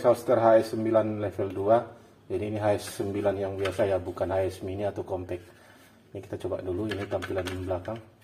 Exhauster HS9 level 2 jadi ini HS9 yang biasa ya bukan HS mini atau compact ini kita coba dulu ini tampilan belakang